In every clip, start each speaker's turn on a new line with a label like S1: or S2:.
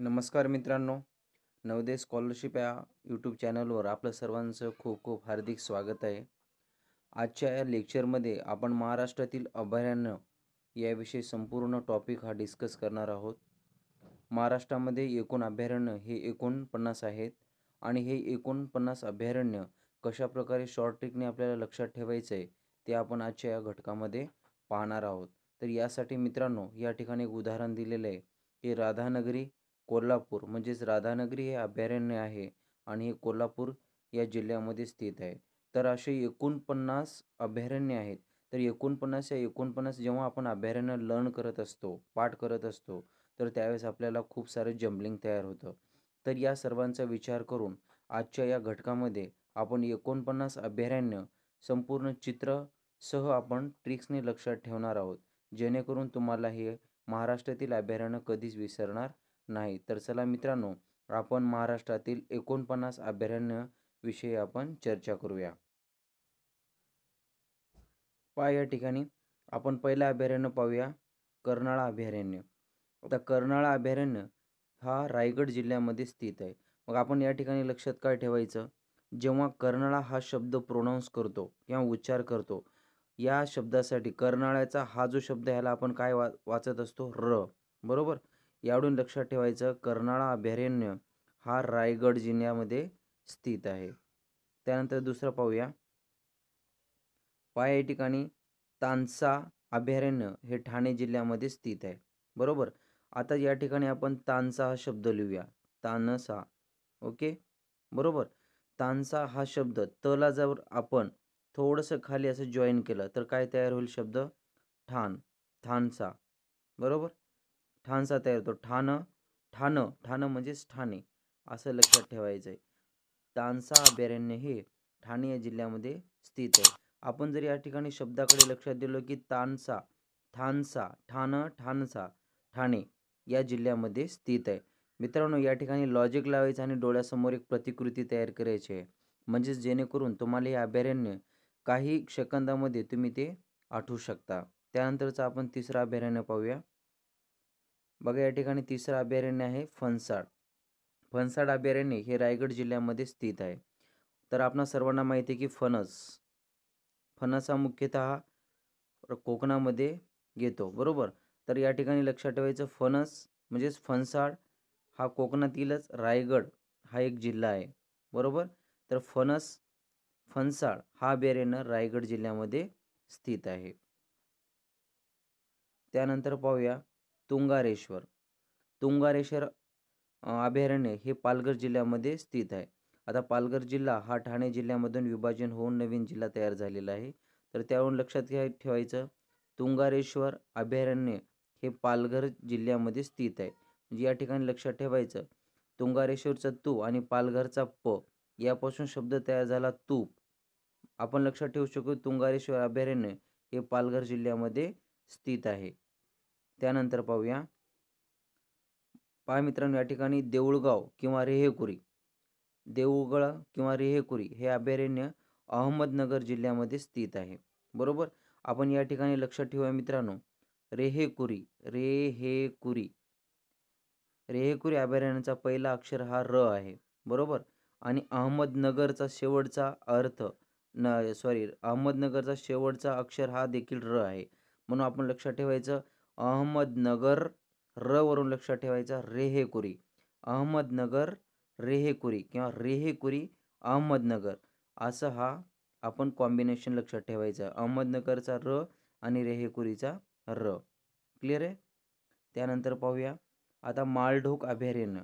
S1: नमस्कार मित्रांनो नवदे स्कॉलरशिप या यूट्यूब चॅनलवर आपलं सर्वांचं खूप खूप हार्दिक स्वागत आहे आजच्या या लेक्चरमध्ये आपण महाराष्ट्रातील अभयारण्य याविषयी संपूर्ण टॉपिक हा डिस्कस करणार आहोत महाराष्ट्रामध्ये एकूण अभयारण्य हे एकोणपन्नास आहेत आणि हे एकोणपन्नास अभयारण्य कशाप्रकारे शॉर्ट ट्रिकने आपल्याला लक्षात ठेवायचं आहे ते आपण आजच्या या घटकामध्ये पाहणार आहोत तर यासाठी मित्रांनो या ठिकाणी एक उदाहरण दिलेलं आहे की राधानगरी कोल्हापूर म्हणजेच राधानगरी हे अभयारण्य आहे आणि हे कोल्हापूर या जिल्ह्यामध्ये स्थित आहे तर असे एकोणपन्नास अभयारण्य आहेत तर एकोणपन्नास या एकोणपन्नास जेव्हा आपण अभयारण्य लर्न करत असतो पाठ करत असतो तर त्यावेळेस आपल्याला खूप सारे जम्बलिंग तयार होतं तर या सर्वांचा विचार करून आजच्या या घटकामध्ये आपण एकोणपन्नास अभयारण्य संपूर्ण चित्रसह आपण ट्रिक्सने लक्षात ठेवणार आहोत जेणेकरून तुम्हाला हे महाराष्ट्रातील अभयारण्य कधीच विसरणार नाही तर चला मित्रांनो आपण महाराष्ट्रातील एकोणपन्नास अभयारण्य विषयी आपण चर्चा करूया पा या ठिकाणी आपण पहिलं अभयारण्य पाहूया कर्नाळा अभयारण्य आता कर्नाळा अभयारण्य हा रायगड जिल्ह्यामध्ये स्थित आहे मग आपण या ठिकाणी लक्षात काय ठेवायचं जेव्हा कर्नाळा हा शब्द प्रोनाऊन्स करतो किंवा उच्चार करतो या शब्दासाठी कर्नाळ्याचा हा जो शब्द ह्याला आपण काय वा वाचत असतो र बरोबर यावरून लक्षात ठेवायचं कर्नाळा अभयारण्य हा रायगड जिल्ह्यामध्ये स्थित आहे त्यानंतर दुसरं पाहूया पाय या ठिकाणी तानसा अभयारण्य हे ठाणे जिल्ह्यामध्ये स्थित आहे बरोबर आता या ठिकाणी आपण तानसा हा शब्द लिहूया तानसा ओके बरोबर तानसा हा शब्द तला जर आपण थोडंसं खाली असं जॉईन केलं तर काय तयार होईल शब्द ठाण थानसा बरोबर ठाणसा तयार होतो ठाण ठाणं ठाणं म्हणजेच ठाणे असं लक्षात ठेवायचं आहे तानसा अभयारण्य हे ठाणे या जिल्ह्यामध्ये स्थित आहे आपण जर या ठिकाणी शब्दाकडे लक्षात दिलो की तानसा थानसा ठाणं ठाणसा ठाणे या जिल्ह्यामध्ये स्थित आहे मित्रांनो या ठिकाणी लॉजिक लावायचं आणि डोळ्यासमोर एक प्रतिकृती तयार करायची आहे म्हणजेच जेणेकरून तुम्हाला हे अभयारण्य काही सेकंदामध्ये तुम्ही ते आठवू शकता त्यानंतरचं आपण तिसरा अभयारण्य पाहूया बघा या ठिकाणी तिसरं अभयारण्य आहे फणसाड फणसाड अभयारण्य हे रायगड जिल्ह्यामध्ये स्थित आहे तर आपणा सर्वांना माहिती आहे की फणस फणस हा मुख्यतः कोकणामध्ये येतो बरोबर तर या ठिकाणी लक्षात ठेवायचं फणस म्हणजेच फणसाड हा कोकणातीलच रायगड हा एक जिल्हा आहे बरोबर तर फणस फणसाळ हा अभयारण्य रायगड जिल्ह्यामध्ये स्थित आहे त्यानंतर पाहूया तुंगारेश्वर तुंगारेश्वर अभयारण्य हे पालघर जिल्ह्यामध्ये स्थित आहे आता पालघर जिल्हा हा ठाणे जिल्ह्यामधून विभाजन होऊन नवीन जिल्हा तयार झालेला आहे तर त्यावरून लक्षात घ्या ठेवायचं तुंगारेश्वर अभयारण्य हे पालघर जिल्ह्यामध्ये स्थित आहे म्हणजे या ठिकाणी लक्षात ठेवायचं तुंगारेश्वरचा तू आणि पालघरचा प यापासून शब्द तयार झाला तूप आपण लक्षात ठेवू शकतो तुंगारेश्वर अभयारण्य हे पालघर जिल्ह्यामध्ये स्थित आहे त्यानंतर पाहूया पहा मित्रांनो या ठिकाणी देऊळगाव किंवा रेहेकुरी देऊळगळ किंवा रेहेकुरी हे अभयारण्य अहमदनगर जिल्ह्यामध्ये स्थित आहे बरोबर आपण या ठिकाणी लक्षात ठेवूया मित्रांनो रेहेकुरी रेहेकुरी रेहेकुरी अभयारण्याचा पहिला अक्षर हा र आहे बरोबर आणि अहमदनगरचा शेवटचा अर्थ न सॉरी अहमदनगरचा शेवटचा अक्षर हा देखील र आहे म्हणून आपण लक्षात ठेवायचं अहमदनगर र वरून लक्षात ठेवायचा रेहेकुरी अहमदनगर रेहेकुरी किंवा रेहेकुरी अहमदनगर असं हा आपण कॉम्बिनेशन लक्षात ठेवायचं अहमदनगरचा र आणि रेहेकुरीचा र क्लिअर आहे त्यानंतर पाहूया आता माळढोक अभयारण्य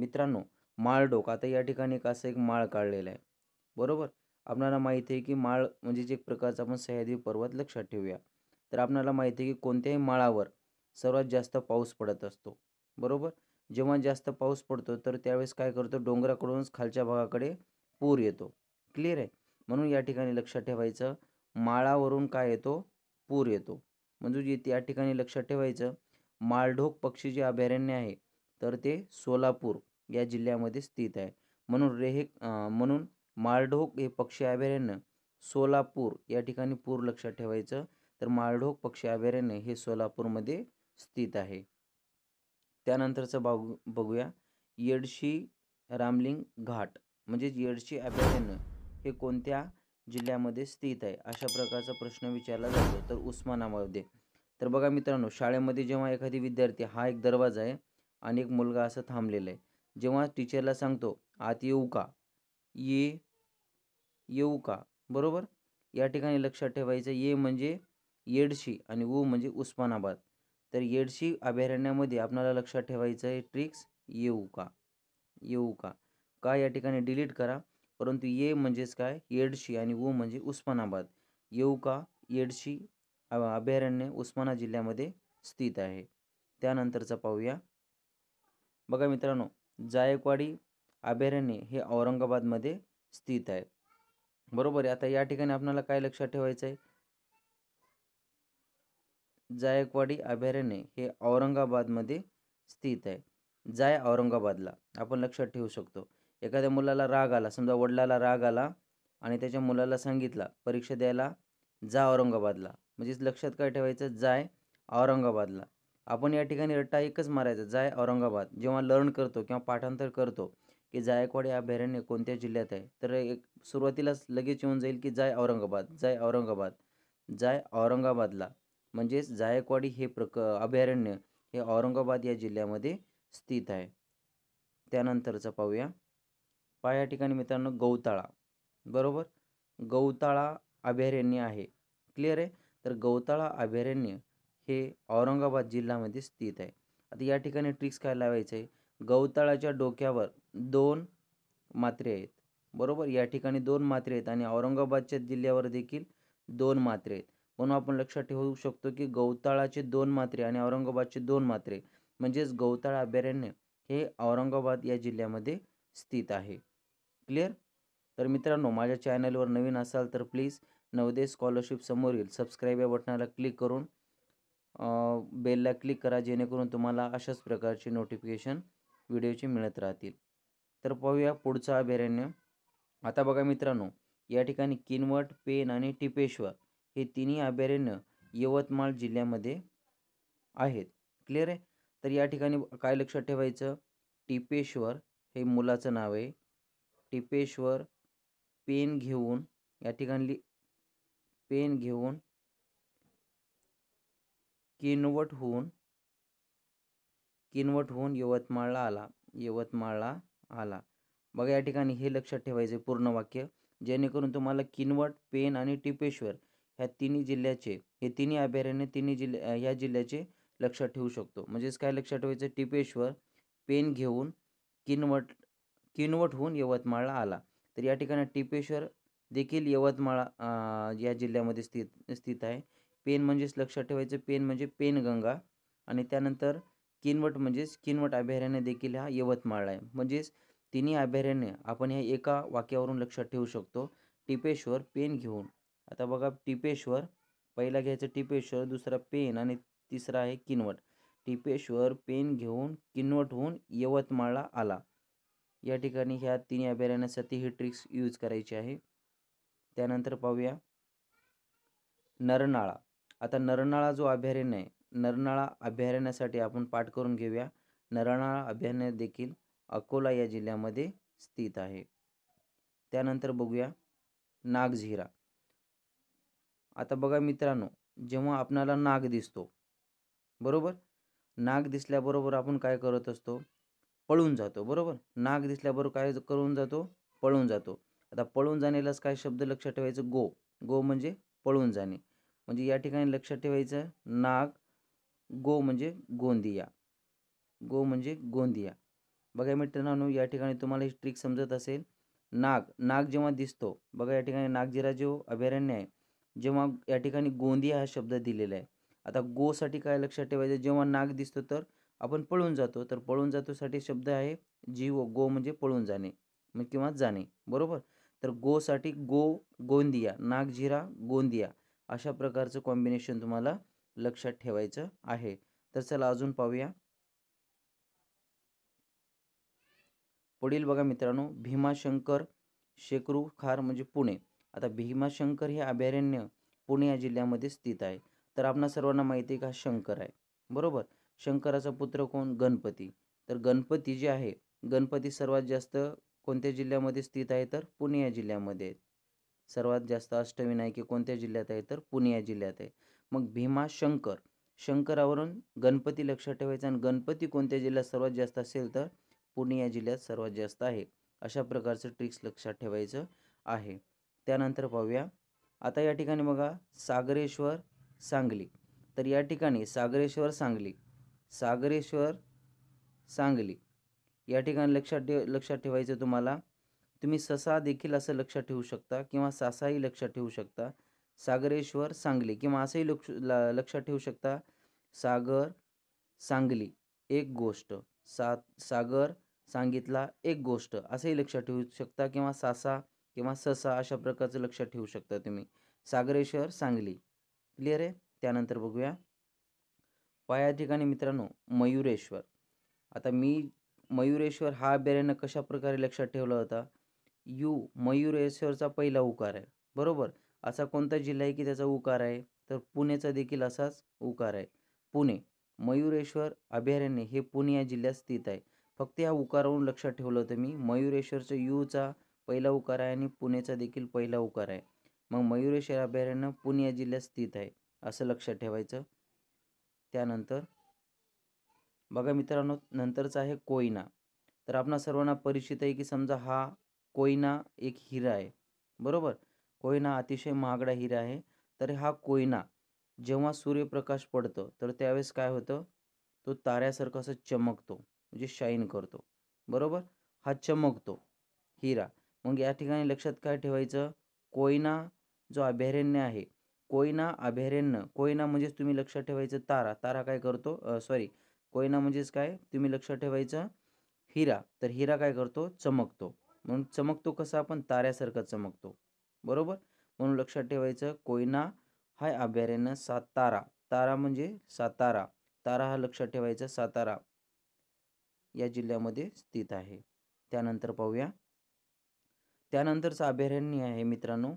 S1: मित्रांनो माळढोक आता या ठिकाणी एक असं एक माळ काढलेला आहे बरोबर आपल्याला माहिती आहे की माळ म्हणजे एक प्रकारचा आपण सह्याद्री पर्वत लक्षात ठेवूया तर आपल्याला माहिती आहे की कोणत्याही माळावर सर्वात जास्त पाऊस पडत असतो बरोबर जेव्हा जास्त पाऊस पडतो तर त्यावेळेस काय करतो डोंगराकडूनच खालच्या भागाकडे पूर येतो क्लिअर आहे म्हणून या ठिकाणी लक्षात ठेवायचं माळावरून काय येतो पूर येतो म्हणजे या ठिकाणी लक्षात ठेवायचं माळढोक पक्षी जे अभयारण्य आहे तर ते सोलापूर या जिल्ह्यामध्ये स्थित आहे म्हणून रेहे म्हणून माळढोक हे पक्षी अभयारण्य सोलापूर या ठिकाणी पूर लक्षात ठेवायचं तर माळढोक पक्षी अभयारण्य हे सोलापूरमध्ये स्थित आहे त्यानंतरचं बाग बघूया येडशी रामलिंग घाट म्हणजेच येडशी अभयारण्य हे कोणत्या जिल्ह्यामध्ये स्थित आहे अशा प्रकारचा प्रश्न विचारला जातो तर उस्मानाबादमध्ये तर बघा मित्रांनो शाळेमध्ये जेव्हा एखादी विद्यार्थी हा एक दरवाजा आहे आणि एक मुलगा असं थांबलेला आहे जेव्हा टीचरला सांगतो आत येऊ का ये येऊ का बरोबर या ठिकाणी लक्षात ठेवायचं ये म्हणजे येडशी आणि उ म्हणजे उस्मानाबाद तर येडशी अभयारण्यामध्ये आपल्याला लक्षात ठेवायचं आहे ट्रिक्स येऊ का येऊ का का या ठिकाणी डिलीट करा परंतु ये म्हणजेच काय येडशी आणि उ म्हणजे उस्मानाबाद येऊ का येडशी अभयारण्य उस्माना जिल्ह्यामध्ये स्थित आहे त्यानंतरचा पाहूया बघा मित्रांनो जायकवाडी अभयारण्य हे औरंगाबादमध्ये स्थित आहे बरोबर आहे आता या ठिकाणी आपल्याला काय लक्षात ठेवायचं आहे जायकवाडी अभयारण्य हे औरंगाबादमध्ये स्थित आहे जाय औरंगाबादला आपण लक्षात ठेवू शकतो एखाद्या मुलाला राग आला समजा वडिलाला राग आला आणि त्याच्या मुलाला सांगितला परीक्षा द्यायला जा औरंगाबादला म्हणजेच लक्षात काय ठेवायचं जाय औरंगाबादला आपण या ठिकाणी रट्टा एकच मारायचा जाय औरंगाबाद जेव्हा लर्न करतो किंवा पाठांतर करतो की जायकवाडी अभयारण्य कोणत्या जिल्ह्यात आहे तर एक सुरुवातीलाच लगेच येऊन जाईल की जाय औरंगाबाद जाय औरंगाबाद जाय औरंगाबादला म्हणजेच जायकवाडी हे प्रक अभयारण्य हे औरंगाबाद या जिल्ह्यामध्ये स्थित आहे त्यानंतरचा पाहूया पहा या ठिकाणी मित्रांनो गौताळा बरोबर गौताळा अभयारण्य आहे क्लिअर आहे तर गौताळा अभयारण्य हे औरंगाबाद जिल्ह्यामध्ये स्थित आहे आता या ठिकाणी ट्रिक्स काय लावायचं आहे गवताळाच्या डोक्यावर दोन मात्रे आहेत बरोबर या ठिकाणी दोन मात्रे आहेत आणि औरंगाबादच्या जिल्ह्यावर देखील दोन मात्रे आहेत म्हणून आपण लक्षात ठेवू शकतो की गौताळाचे दोन मात्रे आणि औरंगाबादचे दोन मात्रे म्हणजेच गौताळ अभयारण्य हे औरंगाबाद या जिल्ह्यामध्ये स्थित आहे क्लिअर तर मित्रांनो माझ्या चॅनलवर नवीन असाल तर प्लीज नवदे स्कॉलरशिप समोरील सबस्क्राईब या बटनाला क्लिक करून बेलला क्लिक करा जेणेकरून तुम्हाला अशाच प्रकारचे नोटिफिकेशन व्हिडिओचे मिळत राहतील तर पाहूया पुढचं अभयारण्य आता बघा मित्रांनो या ठिकाणी किनवट पेन आणि टिपेश्वर हे तिन्ही अभयारण्य यवतमाळ जिल्ह्यामध्ये आहेत क्लिअर आहे तर या ठिकाणी काय लक्षात ठेवायचं टिपेश्वर हे मुलाचं नाव आहे टिपेश्वर पेन घेऊन या ठिकाणी पेन घेऊन किनवट होऊन किनवट होऊन यवतमाळला आला यवतमाळला आला बघा या ठिकाणी हे लक्षात ठेवायचे पूर्ण वाक्य जेणेकरून तुम्हाला किनवट पेन आणि टिपेश्वर ह्या तिन्ही जिल्ह्याचे हे तिन्ही अभयारण्य तिन्ही जिल्ह्या ह्या जिल्ह्याचे लक्षात ठेवू शकतो म्हणजेच काय लक्षात ठेवायचं टिपेश्वर पेन घेऊन किनवट किनवट होऊन यवतमाळला आला तर या ठिकाणी टिपेश्वर देखील यवतमाळ या जिल्ह्यामध्ये स्थित स्थित आहे पेन म्हणजेच लक्षात ठेवायचं पेन म्हणजे पेनगंगा आणि त्यानंतर किनवट म्हणजेच किनवट अभयारण्य देखील हा यवतमाळ आहे म्हणजेच तिन्ही अभयारण्य आपण ह्या एका वाक्यावरून लक्षात ठेवू शकतो टिपेश्वर पेन घेऊन आता बघा टिपेश्वर पहिला घ्यायचं टिपेश्वर दुसरा पेन आणि तिसरा आहे किनवट टिपेश्वर पेन घेऊन किनवट होऊन यवतमाळला आला या ठिकाणी ह्या तिन्ही अभयारण्यासाठी ही ट्रिक्स यूज करायची आहे त्यानंतर पाहूया नरनाळा आता नरनाळा जो अभयारण्य आहे नरनाळा अभयारण्यासाठी आपण पाठ करून घेऊया नरनाळा अभयारण्य देखील अकोला या जिल्ह्यामध्ये स्थित आहे त्यानंतर बघूया नागझिरा आता बघा मित्रांनो जेव्हा आपणाला नाग दिसतो बरोबर नाग दिसल्याबरोबर आपण काय करत असतो पळून जातो बरोबर नाग दिसल्याबरोबर काय करून जातो पळून जातो आता पळून जाण्यालाच काय शब्द लक्षात ठेवायचं गो गो म्हणजे पळून जाणे म्हणजे या ठिकाणी लक्षात ठेवायचं नाग गो म्हणजे गोंदिया गो म्हणजे गोंदिया बघा मित्रांनो या ठिकाणी तुम्हाला ही ट्रिक समजत असेल नाग नाग जेव्हा दिसतो बघा या ठिकाणी नागजिरा जो हो, अभयारण्य आहे जेव्हा या ठिकाणी गोंदिया हा शब्द दिलेला आहे आता गोसाठी काय लक्षात ठेवायचं जेव्हा नाग दिसतो तर आपण पळून जातो तर पळून जातोसाठी शब्द आहे जीव गो म्हणजे पळून जाणे किंवा जाणे बरोबर तर गोसाठी गो गोंदिया जिरा गोंदिया अशा प्रकारचं कॉम्बिनेशन तुम्हाला लक्षात ठेवायचं आहे तर चला अजून पाहूया पुढील बघा मित्रांनो भीमाशंकर शेकरू खार म्हणजे पुणे आता भीमाशंकर हे अभयारण्य पुणे या जिल्ह्यामध्ये स्थित आहे तर आपणा सर्वांना माहिती आहे का शंकर आहे बरोबर शंकराचा पुत्र कोण गणपती तर गणपती जे आहे गणपती सर्वात जास्त कोणत्या जिल्ह्यामध्ये स्थित आहे तर पुणे या जिल्ह्यामध्ये सर्वात जास्त अष्टविनायके कोणत्या जिल्ह्यात आहे तर पुणे या जिल्ह्यात आहे मग भीमा शंकर शंकरावरून गणपती लक्षात ठेवायचा आणि गणपती कोणत्या जिल्ह्यात सर्वात जास्त असेल तर पुणे या जिल्ह्यात सर्वात जास्त आहे अशा प्रकारचं ट्रिक्स लक्षात ठेवायचं आहे त्यानंतर पाहूया आता या ठिकाणी बघा सागरेश्वर सांगली तर या ठिकाणी सागरेश्वर सांगली सागरेश्वर सांगली या ठिकाणी लक्षात ठेव लक्षात ठेवायचं तुम्हाला तुम्ही ससा देखील असं लक्षात ठेवू शकता किंवा सासाही लक्षात ठेवू शकता सागरेश्वर सांगली किंवा असंही लक्ष लक्षात ठेवू शकता सागर सांगली एक गोष्ट सा सागर सांगितला एक गोष्ट असंही लक्षात ठेवू शकता किंवा सासा किंवा ससा अशा प्रकारचं लक्षात ठेवू शकता तुम्ही सागरेश्वर सांगली क्लिअर आहे त्यानंतर बघूया पाया ठिकाणी मित्रांनो मयुरेश्वर आता मी मयुरेश्वर हा अभयारण्य कशा प्रकारे लक्षात ठेवला होता यू मयुरेश्वरचा पहिला उकार आहे बरोबर असा कोणता जिल्हा आहे की त्याचा उकार आहे तर पुणेचा देखील असाच उकार आहे पुणे मयुरेश्वर अभयारण्य हे पुणे या जिल्ह्यात स्थित आहे फक्त या उकारावरून लक्षात ठेवलं होतं मी मयुरेश्वरचं यूचा पहिला उकार आहे आणि पुणेचा देखील पहिला उकार आहे मग मयुरेश्वर अभयारण्य पुणे या जिल्ह्यात स्थित आहे असं लक्षात ठेवायचं त्यानंतर बघा मित्रांनो नंतरचा आहे कोयना तर आपणा सर्वांना परिचित आहे की समजा हा कोयना एक हिरा आहे बरोबर कोयना अतिशय महागडा हिरा आहे तर हा कोयना जेव्हा सूर्यप्रकाश पडतो तर त्यावेळेस काय होतं तो ताऱ्यासारखं असं चमकतो म्हणजे शाईन करतो बरोबर हा चमकतो हिरा मग या ठिकाणी लक्षात काय ठेवायचं कोयना जो अभयारण्य आहे कोयना अभयारण्य कोयना म्हणजेच तुम्ही लक्षात ठेवायचं तारा तारा काय करतो सॉरी कोयना म्हणजेच काय तुम्ही लक्षात ठेवायचं हिरा तर हिरा काय करतो चमकतो म्हणून चमकतो कसा आपण ताऱ्यासारखा चमकतो बरोबर म्हणून लक्षात ठेवायचं कोयना हाय अभयारण्य सातारा तारा म्हणजे सातारा तारा हा लक्षात ठेवायचा सातारा या जिल्ह्यामध्ये स्थित आहे त्यानंतर पाहूया त्यानंतरचं अभयारण्य आहे मित्रांनो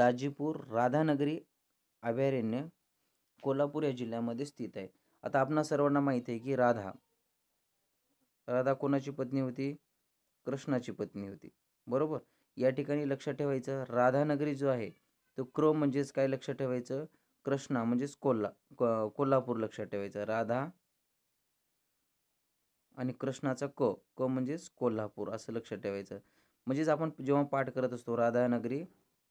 S1: दाजीपूर राधानगरी अभयारण्य कोल्हापूर या जिल्ह्यामध्ये स्थित आहे आता आपणा सर्वांना माहिती आहे की राधा राधा कोणाची पत्नी होती कृष्णाची पत्नी होती बरोबर या ठिकाणी लक्षात ठेवायचं राधानगरी जो आहे तो क्र म्हणजेच काय लक्षात ठेवायचं कृष्णा म्हणजेच कोल्हा कोल्हापूर लक्षात ठेवायचं राधा आणि कृष्णाचा क क म्हणजेच कोल्हापूर असं लक्षात ठेवायचं म्हणजेच आपण जेव्हा पाठ करत असतो राधानगरी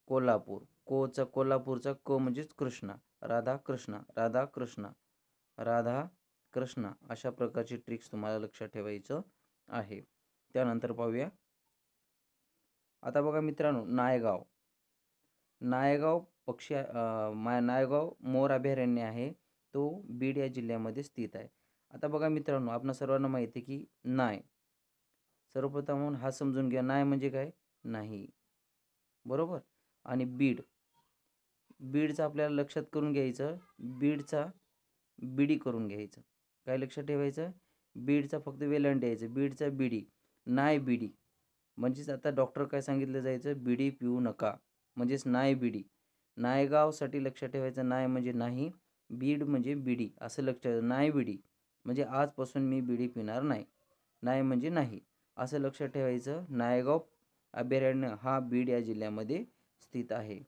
S1: कोल्हापूर कोचा कोल्हापूरचा क म्हणजेच कृष्णा राधा कृष्णा राधा कृष्णा राधा कृष्णा अशा प्रकारची ट्रिक्स तुम्हाला लक्षात ठेवायचं आहे त्यानंतर पाहूया आता बघा मित्रांनो नायगाव नायगाव पक्षी माय नायगाव मोर अभयारण्य आहे तो बीड या जिल्ह्यामध्ये स्थित आहे आता बघा मित्रांनो आपण सर्वांना माहिती आहे की नाय सर्वप्रथम म्हणून हा समजून घ्या नाही म्हणजे काय नाही बरोबर आणि बीड बीडचं आपल्याला लक्षात करून घ्यायचं बीडचा बीडी करून घ्यायचं काय लक्षात ठेवायचं बीडचा फक्त वेलण द्यायचं बीडचा बीडी नाही बीडी म्हणजेच आता डॉक्टर काय सांगितलं जायचं बीडी पिऊ नका म्हणजेच नाही बीडी नायगावसाठी लक्षात ठेवायचं नाही म्हणजे नाही बीड म्हणजे बीडी असं लक्षात नाही बीडी म्हणजे आजपासून मी बीडी पिणार नाही नाही म्हणजे नाही असं लक्षात ठेवायचं नायगाव अभयारण्य हा बीड या जिल्ह्यामध्ये स्थित आहे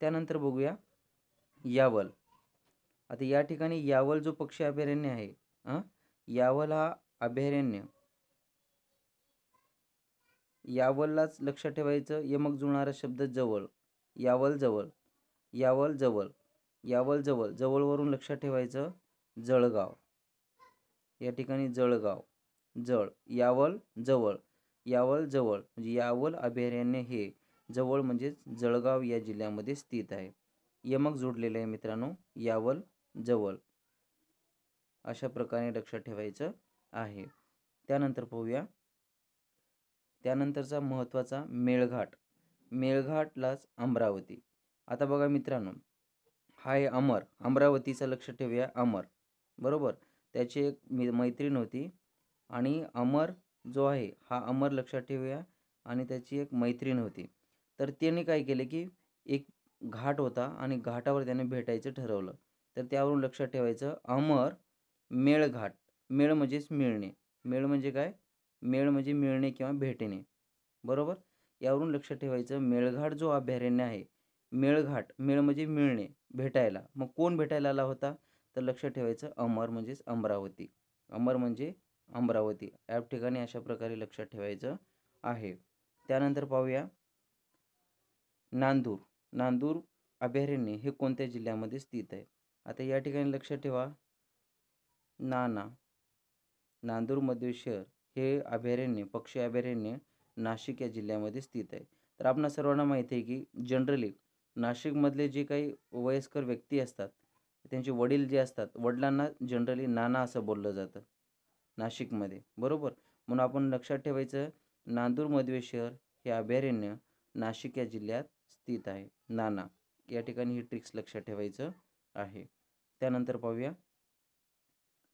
S1: त्यानंतर बघूया यावल आता या ठिकाणी यावल जो पक्षी अभयारण्य आहे हां यावल हा अभयारण्य यावललाच लक्षात ठेवायचं यमक जुळणारा शब्द जवळ यावल जवळ यावल जवळ यावल जवळ जवळवरून लक्षात ठेवायचं जळगाव या ठिकाणी जळगाव जळ यावल जवळ यावल जवळ म्हणजे यावल अभयारण्य हे जवळ म्हणजेच जळगाव या जिल्ह्यामध्ये स्थित आहे यमक जोडलेलं आहे मित्रांनो यावल जवळ अशा प्रकारे लक्षात ठेवायचं आहे त्यानंतर पाहूया त्यानंतरचा महत्त्वाचा मेळघाट मेळघाटलाच अमरावती आता बघा मित्रांनो हा आहे अमर अमरावतीचं लक्ष ठेवूया अमर बरोबर त्याची एक मी मैत्रीण होती आणि अमर जो आहे हा अमर लक्षात ठेवूया आणि त्याची एक मैत्रीण होती तर त्यांनी काय केले की एक घाट होता आणि घाटावर त्याने भेटायचं ठरवलं तर त्यावरून लक्षात ठेवायचं अमर मेळघाट मेळ म्हणजेच मिळणे मेळ म्हणजे काय मेळ म्हणजे मिळणे किंवा भेटणे बरोबर यावरून लक्षात ठेवायचं मेळघाट जो अभयारण्य आहे मेळघाट मेळ म्हणजे मिळणे भेटायला मग कोण भेटायला आला होता तर लक्षात ठेवायचं अमर म्हणजेच अमरावती अमर म्हणजे अमरावती या ठिकाणी अशा प्रकारे लक्षात ठेवायचं आहे त्यानंतर पाहूया नांदूर नांदूर अभयारण्य हे कोणत्या जिल्ह्यामध्ये स्थित आहे आता या ठिकाणी लक्षात ठेवा नाना नांदूरमध्ये शहर हे अभयारण्य पक्षी अभयारण्य नाशिक या जिल्ह्यामध्ये स्थित आहे तर आपणा सर्वांना माहिती आहे की जनरली नाशिकमधले जे काही वयस्कर व्यक्ती असतात त्यांचे वडील जे असतात वडिलांना जनरली नाना असं बोललं जातं नाशिकमध्ये बरोबर म्हणून आपण लक्षात ठेवायचं नांदूर मधवे शहर हे अभयारण्य नाशिक या जिल्ह्यात स्थित आहे नाना या ठिकाणी ही ट्रिक्स लक्षात ठेवायचं आहे त्यानंतर पाहूया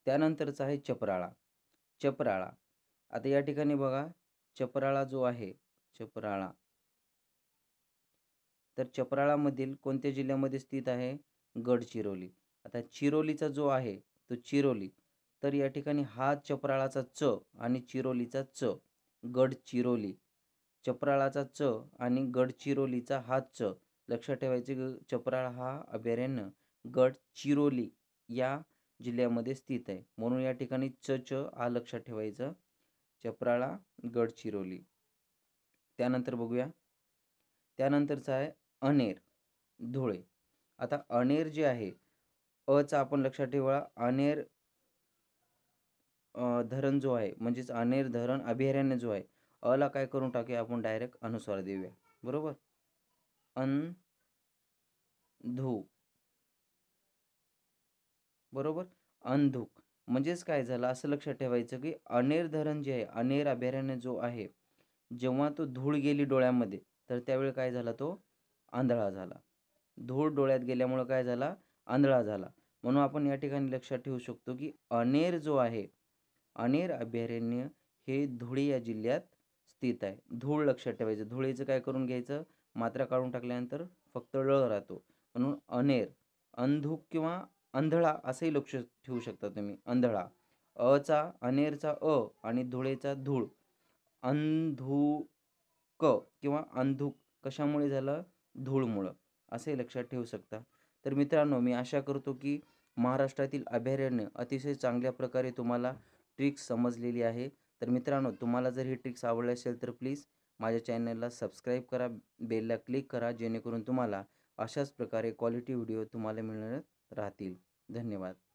S1: त्यानंतरच आहे चपराळा चपराळा आता या ठिकाणी बघा चपराळा जो आहे चपराळा तर चपराळामधील कोणत्या जिल्ह्यामध्ये स्थित आहे गडचिरोली आता चिरोलीचा जो आहे तो चिरोली तर या ठिकाणी हा चपराळाचा च आणि चिरोलीचा च गडचिरोली चपराळाचा च आणि गडचिरोलीचा हा च लक्षात ठेवायचे चपराळ हा अभयारण्य गडचिरोली या जिल्ह्यामध्ये स्थित आहे म्हणून या ठिकाणी च च हा लक्षात ठेवायचं चपराळा गडचिरोली त्यानंतर बघूया त्यानंतरचा आहे अनेर धुळे आता अनेर जे आहे अचा आपण लक्षात ठेवा अनेर धरण जो आहे म्हणजेच अनेर धरण अभयारण्य जो आहे अला काय करून टाकूया आपण डायरेक्ट अनुस्वार देऊया बरोबर अन धू बरोबर अंधुक म्हणजेच काय झालं असं लक्षात ठेवायचं की अनेर धरण जे आहे अनेर अभयारण्य जो आहे जेव्हा तो धूळ गेली डोळ्यामध्ये तर त्यावेळी काय झाला तो आंधळा झाला धूळ डोळ्यात गेल्यामुळं काय झाला आंधळा झाला म्हणून आपण या ठिकाणी लक्षात ठेवू शकतो की अनेर जो आहे अनेर अभयारण्य हे धुळे या जिल्ह्यात स्थित आहे धूळ लक्षात ठेवायचं धुळेचं काय करून घ्यायचं मात्रा काढून टाकल्यानंतर फक्त ळ राहतो म्हणून अनेर अंधूक किंवा अंधळा असंही लक्ष ठेवू शकता तुम्ही अंधळा अचा अनेरचा अ आणि धुळेचा धूळ अंधुक किंवा अंधुक कशामुळे झालं धूळमुळं असे लक्षात ठेवू शकता तर मित्रांनो मी आशा करतो की महाराष्ट्रातील अभयारण्य अतिशय चांगल्या प्रकारे तुम्हाला ट्रिक्स समजलेली आहे तर मित्रांनो तुम्हाला जर ही ट्रिक्स आवडली असेल तर प्लीज माझ्या चॅनलला सबस्क्राईब करा बेलला क्लिक करा जेणेकरून तुम्हाला अशाच प्रकारे क्वालिटी व्हिडिओ तुम्हाला मिळत राहतील धन्यवाद